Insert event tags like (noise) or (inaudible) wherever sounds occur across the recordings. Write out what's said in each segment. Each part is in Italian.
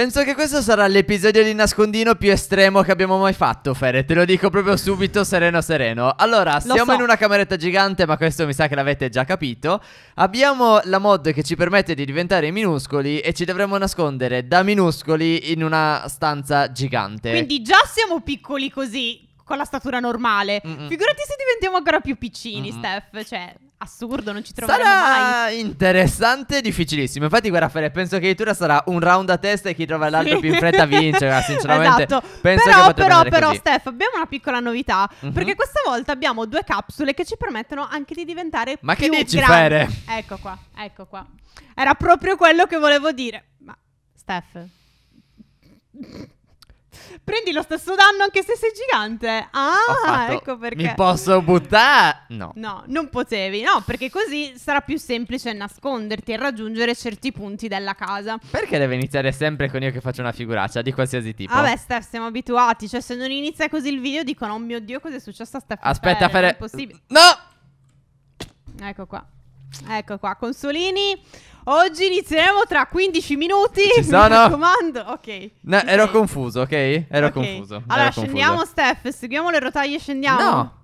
Penso che questo sarà l'episodio di nascondino più estremo che abbiamo mai fatto, Fere. Te lo dico proprio subito, sereno, sereno. Allora, lo siamo so. in una cameretta gigante, ma questo mi sa che l'avete già capito. Abbiamo la mod che ci permette di diventare minuscoli e ci dovremmo nascondere da minuscoli in una stanza gigante. Quindi già siamo piccoli così, con la statura normale. Mm -mm. Figurati se diventiamo ancora più piccini, mm Steph. Cioè, assurdo, non ci troveremo sarà mai. interessante e difficilissimo. Infatti, guarda, Fede, penso che addirittura sarà un round a testa e chi trova l'altro sì. più in fretta vince. sinceramente, esatto. penso però, che però, però, così. Steph, abbiamo una piccola novità. Mm-hmm. Perché questa volta abbiamo due capsule che ci permettono anche di diventare Ma più grandi. Ma che dici, Fere? Ecco qua, ecco qua. Era proprio quello che volevo dire. Ma, Steph. Prendi lo stesso danno anche se sei gigante. Ah, ecco perché. Mi posso buttare? No. No, non potevi. No, perché così sarà più semplice nasconderti e raggiungere certi punti della casa. Perché deve iniziare sempre con io che faccio una figuraccia di qualsiasi tipo? Vabbè, Steph, siamo abituati. Cioè, se non inizia così il video, dicono: Oh mio dio, cosa è successo a Steph? Aspetta, Fer. Cioè, è impossibile. No! Ecco qua. Ecco qua, consolini. Oggi inizieremo tra 15 minuti. Ci sono. Mi raccomando. Ok. No, okay. ero confuso, ok? Ero okay. confuso. Allora, ero scendiamo, confuso. Steph. Seguiamo le rotaie, scendiamo. No.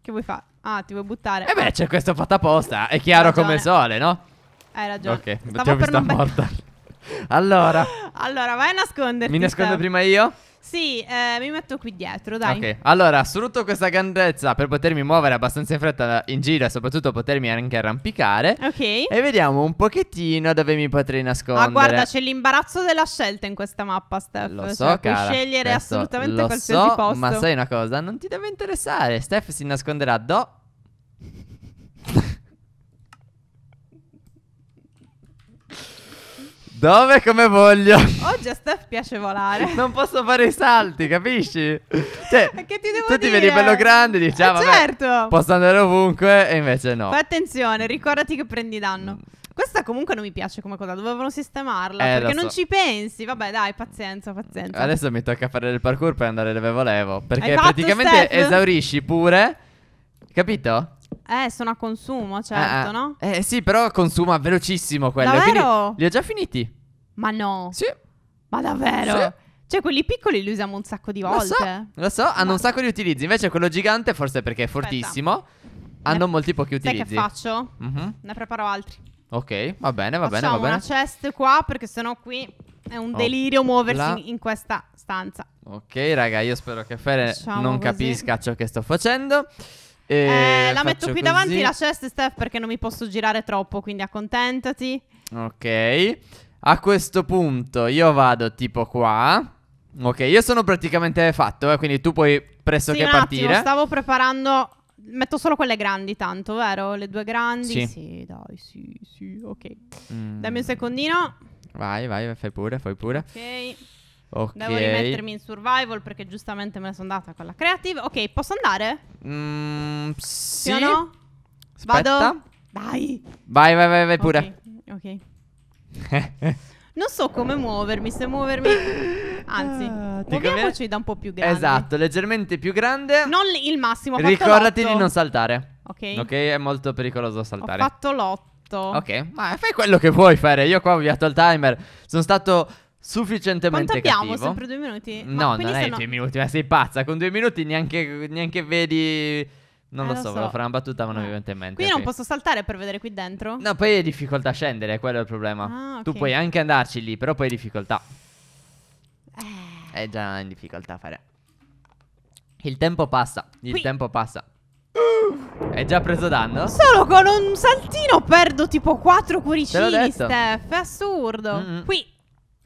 Che vuoi fare? Ah, ti vuoi buttare. Eh beh, c'è questo fatto apposta. È chiaro come il sole, no? Hai ragione. Ok, Stavo ti ho vista morta. (laughs) allora. (laughs) Allora, vai a nasconderti. Mi nascondo Steph. prima io? Sì, eh, mi metto qui dietro, dai. Ok, allora sfrutto questa grandezza per potermi muovere abbastanza in fretta in giro e soprattutto potermi anche arrampicare. Ok. E vediamo un pochettino dove mi potrei nascondere. Ma guarda, c'è l'imbarazzo della scelta in questa mappa, Steph. Lo cioè, so, cioè, cara, puoi scegliere assolutamente lo qualsiasi so, posto. Ma sai una cosa, non ti deve interessare. Steph si nasconderà do Dove come voglio. Oggi a Steph piace volare. Non posso fare i salti, capisci? Cioè, (laughs) che ti devo tu dire? ti vedi bello grande e dici, ah, eh, certo. posso andare ovunque e invece no. Fai attenzione, ricordati che prendi danno. Questa comunque non mi piace come cosa, dovevano sistemarla eh, perché so. non ci pensi. Vabbè, dai, pazienza, pazienza. Adesso mi tocca fare il parkour per andare dove volevo, perché Hai praticamente fatto, esaurisci pure Capito? Eh, sono a consumo, eh, certo, ah, no? Eh sì, però consuma velocissimo quello. Davvero? Li ho già finiti. Ma no. Sì. Ma davvero? Sì. Cioè, quelli piccoli li usiamo un sacco di volte. Lo so, lo so hanno Ma... un sacco di utilizzi. Invece quello gigante, forse perché è fortissimo, Aspetta. hanno ne... molti pochi utilizzi. Sai che faccio? Mm-hmm. Ne preparo altri. Ok, va bene, va Facciamo bene, va bene. Facciamo una chest qua perché sennò qui è un oh, delirio oh, muoversi in, in, questa stanza. Ok, raga, io spero che Fere Facciamo non così. capisca ciò che sto facendo. Eh, eh, la metto qui così. davanti, la chest, Steph, perché non mi posso girare troppo, quindi accontentati. Ok. A questo punto io vado tipo qua. Ok, io sono praticamente fatto, eh, quindi tu puoi pressoché sì, partire. Attimo, stavo preparando Metto solo quelle grandi, tanto, vero? Le due grandi? Sì, sì dai, sì, sì, ok. Mm. Dammi un secondino. Vai, vai, fai pure, fai pure. Ok. Ok. Devo rimettermi in survival perché giustamente me ne sono andata con la creative. Ok, posso andare? Mm, sì. sì o no? Aspetta. Vado? Dai. Vai, vai, vai, vai pure. Ok. okay. (laughs) non so come muovermi, se muovermi... Anzi, ah, muoviamoci da un po' più grande. Esatto, leggermente più grande. Non il massimo, Ricordati di non saltare. Ok. Ok, è molto pericoloso saltare. Ho fatto l'otto. Ok, ma fai quello che vuoi fare. Io qua ho avviato il timer. Sono stato sufficientemente Quanto abbiamo? Cattivo. Sempre due minuti? No, non è sono... due minuti, ma sei pazza. Con due minuti neanche, neanche vedi... Non eh, lo, so, lo so, farò una battuta, ma non mi eh. in mente. Quindi sì. non posso saltare per vedere qui dentro? No, poi è difficoltà a scendere, quello è il problema. Ah, okay. Tu puoi anche andarci lì, però poi è difficoltà. Eh. È già in difficoltà a fare. Il tempo passa, il qui. tempo passa. Uh. (gasps) È già preso danno? Solo con un saltino perdo tipo quattro cuoricini, Steph. È assurdo. Mm -hmm. Qui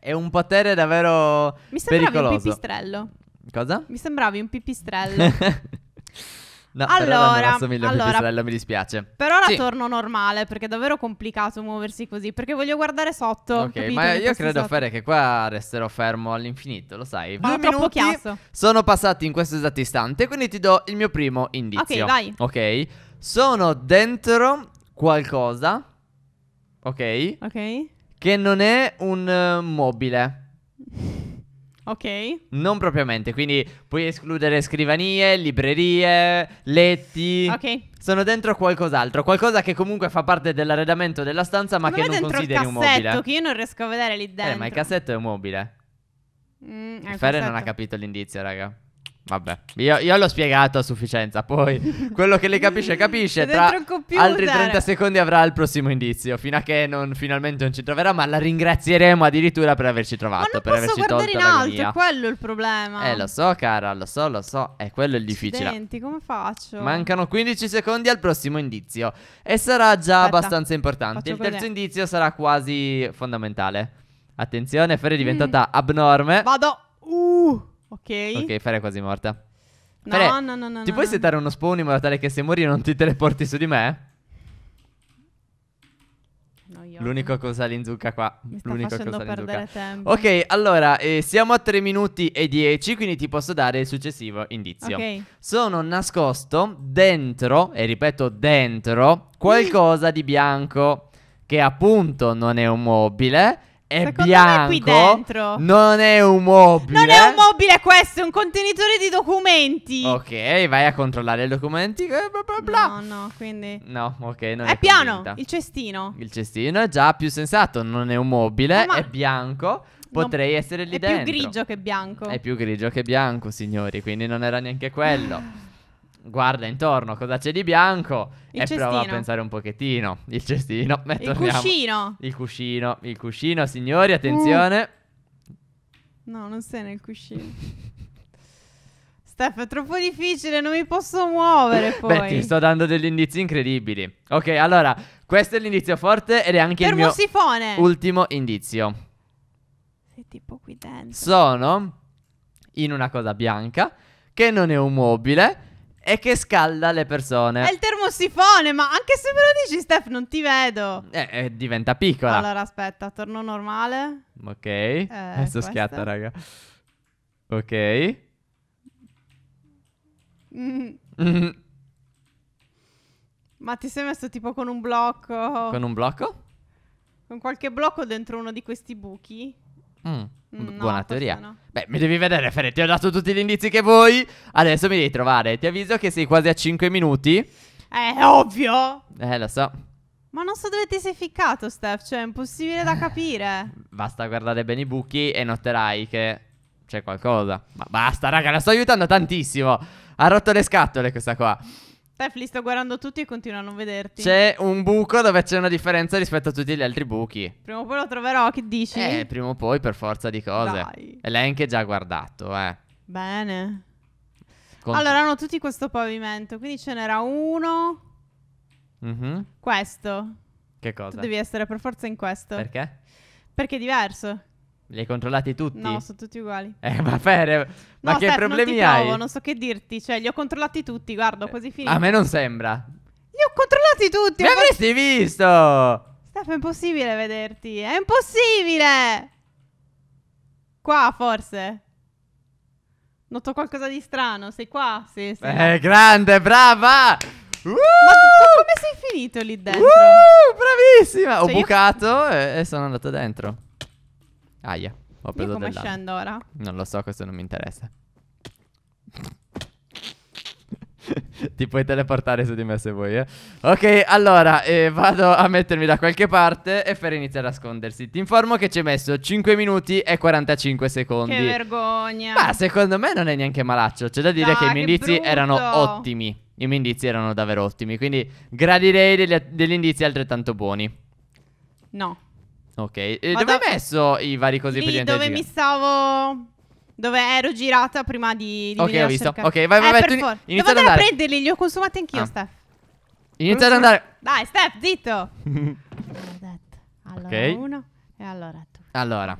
è un potere davvero Mi sembravi pericoloso. un pipistrello. Cosa? Mi sembravi un pipistrello. (laughs) no, allora, non allora, mi dispiace. Per ora sì. torno normale perché è davvero complicato muoversi così. Perché voglio guardare sotto. Ok, capito? ma io credo, Fere, che qua resterò fermo all'infinito, lo sai. Ma Due troppo chiasso. Sono passati in questo esatto istante, quindi ti do il mio primo indizio. Ok, vai. Ok, sono dentro qualcosa. Ok. Ok che non è un uh, mobile. Ok. Non propriamente, quindi puoi escludere scrivanie, librerie, letti. Ok. Sono dentro qualcos'altro, qualcosa che comunque fa parte dell'arredamento della stanza, ma, ma che non consideri un mobile. Ma il cassetto, che io non riesco a vedere lì dentro. Eh, ma il cassetto è un mobile. Mm, Ferre non ha capito l'indizio, raga. Vabbè, io, io, l'ho spiegato a sufficienza. Poi (laughs) quello che le capisce, capisce. Tra altri 30 secondi avrà il prossimo indizio. Fino a che non, finalmente non ci troverà. Ma la ringrazieremo addirittura per averci trovato. Ma per averci tolto in l'agonia. alto, quello è il problema. Eh, lo so, cara, lo so, lo so. È quello il difficile. Senti, come faccio? Mancano 15 secondi al prossimo indizio. E sarà già Aspetta, abbastanza importante. Il terzo così. indizio sarà quasi fondamentale. Attenzione, Fer è diventata mm. abnorme. Vado. Uh. Ok. Ok, Fere è quasi morta. No, Fere, no, no, no. Ti no, puoi no. settare uno spawn in modo tale che se muori non ti teleporti su di me? L'unica cosa l'inzucca qua. L'unica cosa l'inzucca. Tempo. Ok, allora eh, siamo a 3 minuti e 10, quindi ti posso dare il successivo indizio. Ok. Sono nascosto dentro, e ripeto dentro, qualcosa di bianco che appunto non è un mobile è Secondo bianco. qui dentro. Non è un mobile. Non è un mobile questo, è un contenitore di documenti. Ok, vai a controllare i documenti. Eh, bla bla bla. No, no, quindi. No, ok, non è. È piano, convinta. il cestino. Il cestino è già più sensato, non è un mobile, Ma... è bianco. Potrei essere lì è dentro. È più grigio che bianco. È più grigio che bianco, signori, quindi non era neanche quello. (laughs) guarda intorno cosa c'è di bianco il e cestino. prova a pensare un pochettino. Il cestino, (laughs) il torniamo. cuscino. Il cuscino, il cuscino, signori, attenzione. Mm. No, non sei nel cuscino. (laughs) Steph, è troppo difficile, non mi posso muovere poi. Beh, ti sto dando degli indizi incredibili. Ok, allora, questo è l'indizio forte ed è anche il mio ultimo indizio. Sei tipo qui dentro. Sono in una cosa bianca che non è un mobile e che scalda le persone. È il termosifone, ma anche se me lo dici, Steph, non ti vedo. Eh, eh, diventa piccola. Allora, aspetta, torno normale. Ok. Eh, Adesso questa. schiatta, raga. Ok. Mm. Ma ti sei messo tipo con un blocco? Con un blocco? Con qualche blocco dentro uno di questi buchi? Mm. Mm, no, Buona teoria. No. Beh, mi devi vedere, Fede. Ti ho dato tutti gli indizi che vuoi. Adesso mi devi trovare. Ti avviso che sei quasi a 5 minuti. Eh, ovvio. Eh, lo so. Ma non so dove ti sei ficcato, Steph. Cioè, è impossibile da eh, capire. Basta guardare bene i buchi e noterai che c'è qualcosa. Ma basta, raga, la sto aiutando tantissimo. Ha rotto le scatole questa qua. Steph, li sto guardando tutti e continuo a non vederti. C'è un buco dove c'è una differenza rispetto a tutti gli altri buchi. Prima o poi lo troverò, che dici? Eh, prima o poi, per forza di cose. Dai. anche già guardato, eh. Bene. Con... Allora hanno tutti questo pavimento, quindi ce n'era uno. Mm-hmm. Questo. Che cosa? Tu devi essere per forza in questo. Perché? Perché è diverso. Li hai controllati tutti? No, sono tutti uguali. (laughs) Eh, ma Fere, ma che Steph, problemi non hai? Provo, non so che dirti, cioè, li ho controllati tutti, guardo, eh, quasi finito. A me non sembra. Li ho controllati tutti! Mi avresti visto! Steph, è impossibile vederti, è impossibile! Qua, forse. Noto qualcosa di strano, sei qua? Sì, sì. Eh, grande, brava! Uh! Ma come sei finito lì dentro? Uh, bravissima! Cioè, ho bucato io... e, e sono andato dentro. Aia, ho preso Io come dell'acqua. scendo ora? Non lo so, questo non mi interessa. (laughs) Ti puoi teleportare su di me se vuoi, eh. Ok, allora, eh, vado a mettermi da qualche parte e per iniziare a nascondersi. Ti informo che ci hai messo 5 minuti e 45 secondi. Che vergogna. Ma secondo me non è neanche malaccio. C'è da dire no, che i miei indizi brutto. erano ottimi. I miei indizi erano davvero ottimi. Quindi gradirei degli, degli indizi altrettanto buoni. No. Ok, e dove hai messo i vari cosi lì per dove mi stavo... Dove ero girata prima di, di Ok, ho visto. Cercare. Ok, vai, vai, eh, vai. In, inizia ad andare. prenderli, li ho consumati anch'io, ah. Steph. Inizia ad andare. Dai, Steph, zitto. (laughs) allora, okay. uno e allora tu. Allora.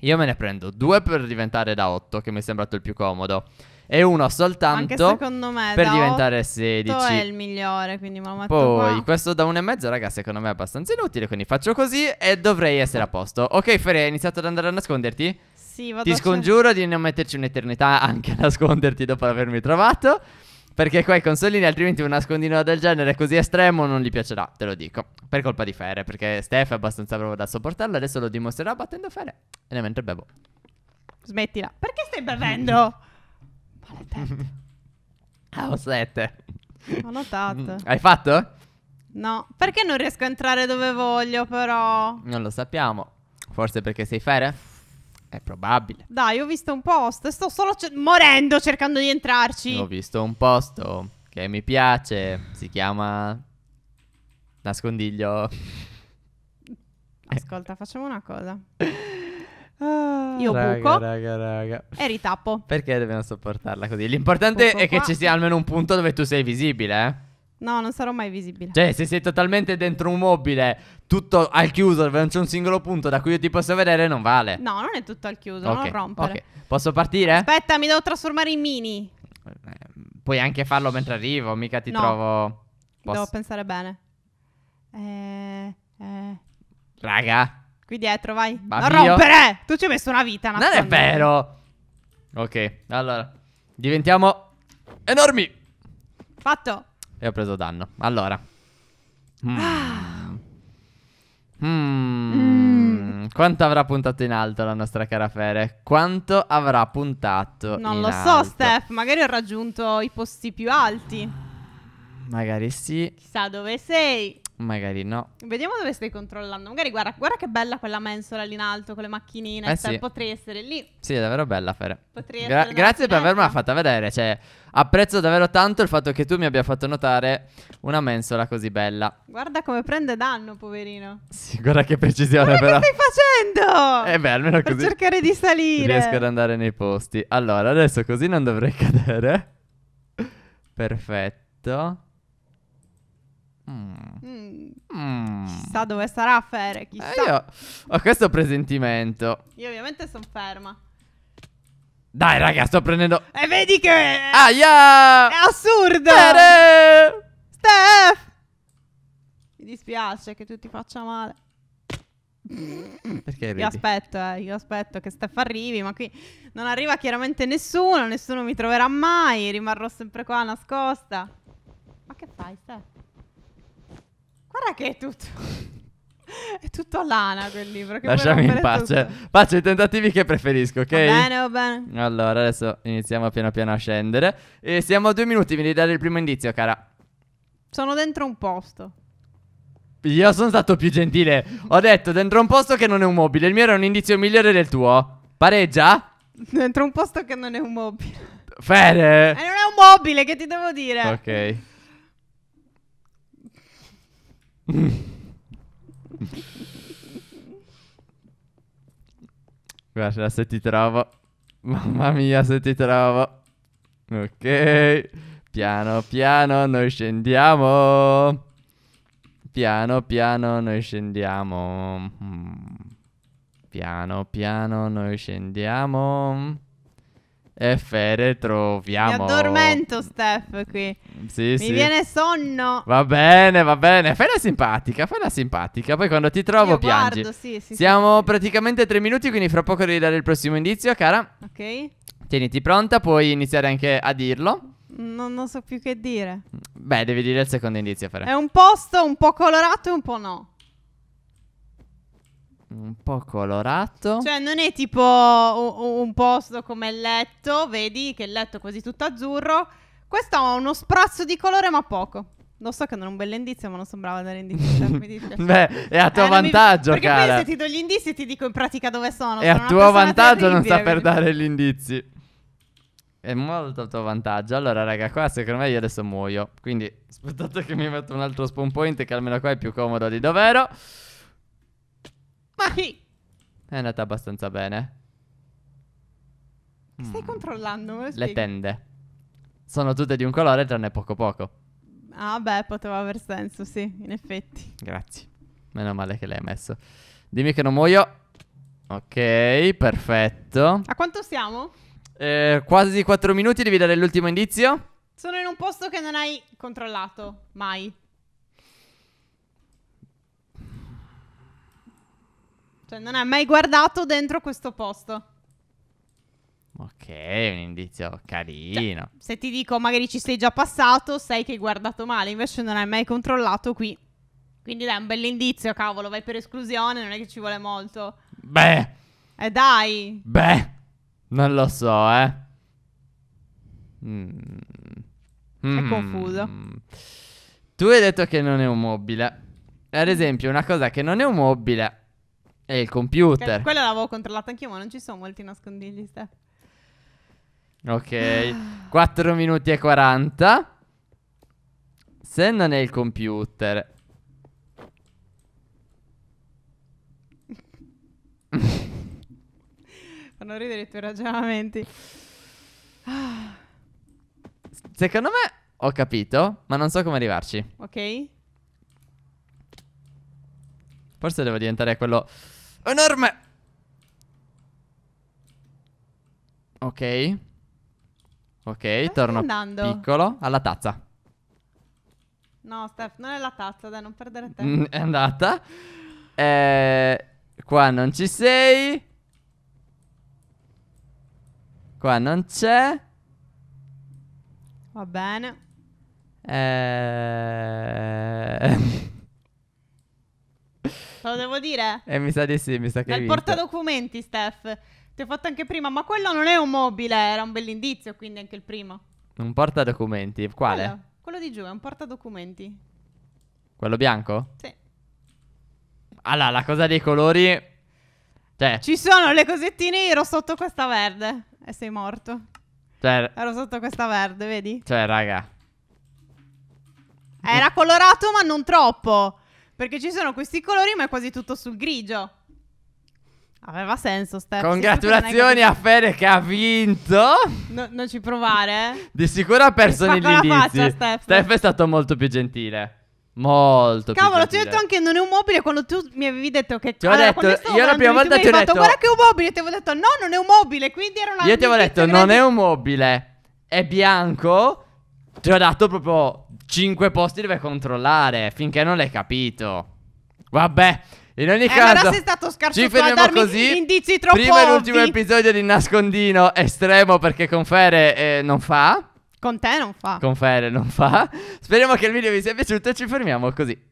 Io me ne prendo due per diventare da otto, che mi è sembrato il più comodo e uno soltanto Anche secondo me, per diventare 16. Questo è il migliore, quindi mamma lo Poi qua. questo da e mezzo, raga secondo me è abbastanza inutile, quindi faccio così e dovrei essere a posto. Ok Fere, hai iniziato ad andare a nasconderti? Sì, vado Ti scongiuro di non metterci un'eternità anche a nasconderti dopo avermi trovato. Perché qua i consolini, altrimenti un nascondino del genere così estremo non gli piacerà, te lo dico. Per colpa di Fere, perché Steph è abbastanza bravo da sopportarlo, adesso lo dimostrerà battendo Fere. E mentre bevo. Smettila. Perché stai bevendo? (laughs) Alle ho (laughs) Alle 7. Ho notato. Mm. Hai fatto? No, perché non riesco a entrare dove voglio però? Non lo sappiamo. Forse perché sei fere? È probabile. Dai, ho visto un posto. Sto solo ce morendo cercando di entrarci. Ho visto un posto che mi piace. Si chiama... Nascondiglio. Ascolta, facciamo una cosa. (laughs) Ah. Io raga, buco raga, raga. e ritappo. Perché dobbiamo sopportarla così? L'importante Buco è che ci sia almeno un punto dove tu sei visibile, eh? No, non sarò mai visibile. Cioè, se sei totalmente dentro un mobile, tutto al chiuso, dove non c'è un singolo punto da cui io ti posso vedere, non vale. No, non è tutto al chiuso, Ok, non rompere. ok. Posso partire? Aspetta, mi devo trasformare in mini. Eh, puoi anche farlo mentre arrivo, mica ti No. trovo... Posso- Devo pensare bene. Eh, eh, Raga, Qui dietro, vai. Ma non mio. rompere! Tu ci hai messo una vita. Nascondere. Non è vero. Ok, allora. Diventiamo enormi. Fatto. E ho preso danno. Allora. Mm. Ah. Mm. Mm. Quanto avrà puntato in alto la nostra cara Fere? Quanto avrà puntato Non lo alto? so, Steph. Magari ho raggiunto i posti più alti. Magari sì. Chissà dove sei. Magari no. Vediamo dove stai controllando. Magari guarda, guarda che bella quella mensola lì in alto con le macchinine. Eh cioè, sì. Potrei essere lì. Sì, è davvero bella fare. Potrei Gra- essere grazie per avermela fatta vedere. Cioè, apprezzo davvero tanto il fatto che tu mi abbia fatto notare una mensola così bella. Guarda come prende danno, poverino. Sì, guarda che precisione guarda però. Che stai facendo? Eh beh, almeno per così. Per cercare di salire. Riesco ad andare nei posti. Allora, adesso così non dovrei (laughs) cadere. Perfetto. Mm. Mm. Mm. Chissà dove sarà Fere, eh, chissà. Eh io ho questo presentimento. Io ovviamente sono ferma. Dai raga, sto prendendo... E vedi che... Aia! È assurdo! Fere! Steph! Mi dispiace che tu ti faccia male. Perché ridi? Io aspetto, eh, io aspetto che Steph arrivi, ma qui non arriva chiaramente nessuno, nessuno mi troverà mai, rimarrò sempre qua nascosta. Ma che fai Steph? Guarda che è tutto... (laughs) È tutto lana quel libro. Che Lasciami in pace. Tutto. Faccio i tentativi che preferisco, ok? Va bene, va bene. Allora, adesso iniziamo piano piano a scendere. E siamo a due minuti, mi devi dare il primo indizio, cara. Sono dentro un posto. Io sono stato più gentile. Ho detto dentro un posto che non è un mobile. Il mio era un indizio migliore del tuo. Pareggia? (laughs) Dentro un posto che non è un mobile. Fere! E non è un mobile, che ti devo dire? Ok. (laughs) Guarda se ti trovo. Mamma mia se ti trovo. Ok. Piano piano noi scendiamo. Piano piano noi scendiamo. Mm. Piano piano noi scendiamo. E eh, Fede troviamo... Mi addormento Steph qui. Sì, Mi sì. viene sonno. Va bene, va bene. Fai la simpatica, fai la simpatica. Poi quando ti trovo Io piangi. Guardo, sì, sì, Siamo sì, praticamente tre minuti, quindi fra poco devi dare il prossimo indizio, cara. Ok. Tieniti pronta, puoi iniziare anche a dirlo. Non, non so più che dire. Beh, devi dire il secondo indizio, Fede. È un posto un po' colorato e un po' no un po' colorato. Cioè, non è tipo un, un, posto come il letto, vedi che il letto è quasi tutto azzurro. Questo ha uno sprazzo di colore, ma poco. Lo so che non è un bel indizio, ma non sembrava dare indizio. Cioè, (laughs) Beh, è a eh, tuo eh, vantaggio, mi... Perché cara. Perché poi se ti do gli indizi ti dico in pratica dove sono. È a tuo vantaggio non saper quindi. dare gli indizi. È molto a tuo vantaggio. Allora, raga, qua secondo me io adesso muoio. Quindi aspettate che mi metto un altro spawn point che almeno qua è più comodo di dovero. Vai! È andata abbastanza bene. Stai mm. controllando? Le tende. Sono tutte di un colore tranne poco poco. Ah beh, poteva aver senso, sì, in effetti. Grazie. Meno male che l'hai messo. Dimmi che non muoio. Ok, perfetto. A quanto siamo? Eh, quasi 4 minuti, devi dare l'ultimo indizio. Sono in un posto che non hai controllato mai. Cioè, non ha mai guardato dentro questo posto. Ok, un indizio carino. Cioè, se ti dico magari ci sei già passato, sai che hai guardato male, invece non hai mai controllato qui. Quindi dai, un bell'indizio, cavolo, vai per esclusione, non è che ci vuole molto. Beh. Eh dai. Beh. Non lo so, eh. Mm. È mm. confuso. Tu hai detto che non è un mobile. Ad esempio, una cosa che non è un mobile è il computer. Que- quello l'avevo controllata anch'io, ma non ci sono molti nascondigli, Steph. Ok, 4 (sighs) minuti e 40. Se non è il computer. (laughs) Fanno ridere i tuoi ragionamenti. (sighs) Secondo me ho capito, ma non so come arrivarci. Ok. Forse devo diventare quello Enorme Ok Ok, torno andando? piccolo alla tazza. No, Steph, non è la tazza, dai, non perdere tempo. Mm, è andata. Eh, qua non ci sei. Qua non c'è. Va bene. Eh... Te Lo devo dire? Eh, mi sa di sì, mi sa che Dal hai vinto. portadocumenti, Steph. Ti ho fatto anche prima, ma quello non è un mobile, era un bell'indizio, quindi anche il primo. Un portadocumenti, quale? Quello, quello di giù, è un portadocumenti. Quello bianco? Sì. Allora, la cosa dei colori... Cioè... Ci sono le cosettine, ero sotto questa verde. E sei morto. Cioè... Ero sotto questa verde, vedi? Cioè, raga... Era colorato, ma non troppo. Perché ci sono questi colori, ma è quasi tutto sul grigio. Aveva senso, Stefano. Congratulazioni a Fede che ha vinto. No, non ci provare. Di sicuro ha perso negli indizi. Steph. Steph è stato molto più gentile. Molto Cavolo, ti ho detto anche non è un mobile quando tu mi avevi detto che Ti ho allora, detto, io la prima volta ti ho detto guarda che è un mobile, ti avevo detto no, non è un mobile, quindi era una Io ti avevo detto non è un mobile. È bianco. Ti ho dato proprio 5 posti deve controllare finché non l'hai capito. Vabbè. In ogni eh, caso, ma sei stato scarso ci fermiamo così. Indizi troppo Prima e l'ultimo episodio di Nascondino estremo perché con Fere eh, non fa. Con te non fa. Con Fere non fa. Speriamo che il video vi sia piaciuto e ci fermiamo così.